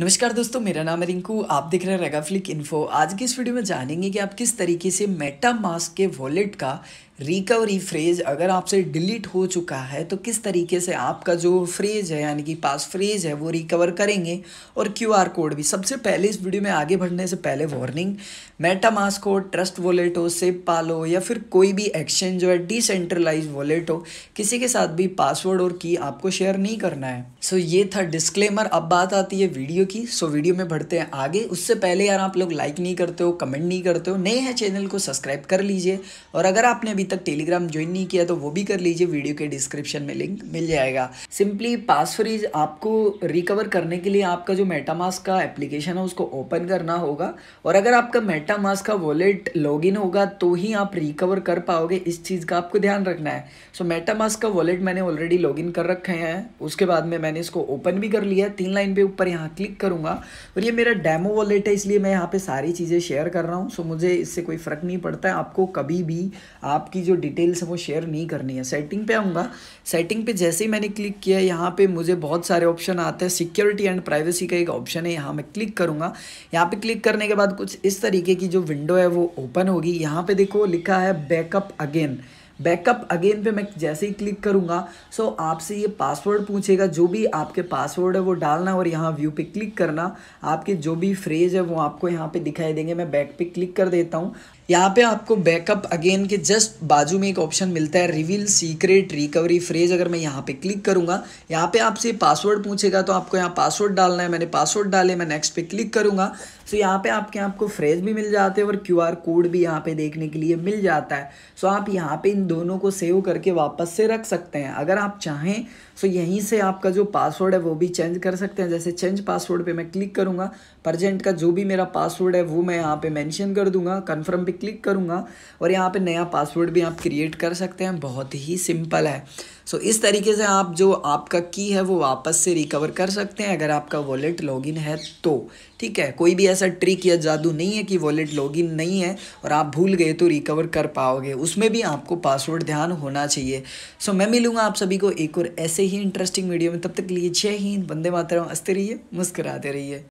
नमस्कार दोस्तों मेरा नाम है रिंकू आप देख रहे हैं रेगाफ्लिक इन्फो आज की इस वीडियो में जानेंगे कि आप किस तरीके से मेटा मास्क के वॉलेट का रिकवरी फ्रेज अगर आपसे डिलीट हो चुका है तो किस तरीके से आपका जो फ्रेज है यानी कि पास फ्रेज है वो रिकवर करेंगे और क्यू आर कोड भी सबसे पहले इस वीडियो में आगे बढ़ने से पहले वार्निंग मेटामास्क हो ट्रस्ट वॉलेट हो पाल पालो या फिर कोई भी एक्सचेंज जो है डिसेंट्रलाइज वॉलेट हो किसी के साथ भी पासवर्ड और की आपको शेयर नहीं करना है सो so, ये था डिस्क्लेमर अब बात आती है वीडियो की सो so, वीडियो में बढ़ते हैं आगे उससे पहले यार आप लोग लाइक नहीं करते हो कमेंट नहीं करते हो नए हैं चैनल को सब्सक्राइब कर लीजिए और अगर आपने अभी तक टेलीग्राम ज्वाइन नहीं किया तो वो भी कर लीजिए वीडियो के डिस्क्रिप्शन में लिंक मिल जाएगा सिंपली पासफ्रीज आपको रिकवर करने के लिए आपका जो मेटामास का एप्लीकेशन है उसको ओपन करना होगा और अगर आपका मेटामास का वॉलेट लॉग होगा तो ही आप रिकवर कर पाओगे इस चीज़ का आपको ध्यान रखना है सो so, मेटामास्क का वॉलेट मैंने ऑलरेडी लॉग कर रखे हैं उसके बाद में मैंने इसको ओपन भी कर लिया तीन लाइन पे ऊपर यहाँ क्लिक करूँगा और ये मेरा डैमो वॉलेट है इसलिए मैं यहाँ पर सारी चीज़ें शेयर कर रहा हूँ सो so, मुझे इससे कोई फ़र्क नहीं पड़ता है आपको कभी भी आपकी की जो डिटेल्स है वो शेयर नहीं करनी है सेटिंग पे आऊँगा सेटिंग पे जैसे ही मैंने क्लिक किया यहाँ पे मुझे बहुत सारे ऑप्शन आते हैं सिक्योरिटी एंड प्राइवेसी का एक ऑप्शन है यहाँ मैं क्लिक करूँगा यहाँ पे क्लिक करने के बाद कुछ इस तरीके की जो विंडो है वो ओपन होगी यहाँ पे देखो लिखा है बैकअप अगेन बैकअप अगेन पे मैं जैसे ही क्लिक करूँगा सो आपसे ये पासवर्ड पूछेगा जो भी आपके पासवर्ड है वो डालना और यहाँ व्यू पे क्लिक करना आपके जो भी फ्रेज है वो आपको यहाँ पे दिखाई देंगे मैं बैक पे क्लिक कर देता हूँ यहाँ पे आपको बैकअप अगेन के जस्ट बाजू में एक ऑप्शन मिलता है रिविल सीक्रेट रिकवरी फ्रेज अगर मैं यहाँ पे क्लिक करूँगा यहाँ पे आपसे पासवर्ड पूछेगा तो आपको यहाँ पासवर्ड डालना है मैंने पासवर्ड डाले मैं नेक्स्ट पे क्लिक करूँगा सो यहाँ पे आपके आपको फ्रेज भी मिल जाते हैं और क्यू कोड भी यहाँ पे देखने के लिए मिल जाता है सो आप यहाँ पे इन दोनों को सेव करके वापस से रख सकते हैं अगर आप चाहें तो यहीं से आपका जो पासवर्ड है वो भी चेंज कर सकते हैं जैसे चेंज पासवर्ड पे मैं क्लिक करूँगा प्रजेंट का जो भी मेरा पासवर्ड है वो मैं यहाँ पे मेंशन कर दूंगा कन्फर्म पे क्लिक करूँगा और यहाँ पे नया पासवर्ड भी आप क्रिएट कर सकते हैं बहुत ही सिंपल है सो so, इस तरीके से आप जो आपका की है वो वापस से रिकवर कर सकते हैं अगर आपका वॉलेट लॉगिन है तो ठीक है कोई भी ऐसा ट्रिक या जादू नहीं है कि वॉलेट लॉगिन नहीं है और आप भूल गए तो रिकवर कर पाओगे उसमें भी आपको पासवर्ड ध्यान होना चाहिए सो so, मैं मिलूंगा आप सभी को एक और ऐसे ही इंटरेस्टिंग वीडियो में तब तक लिए जय हिंद वंदे मातरम हंसते रहिए मुस्कराते रहिए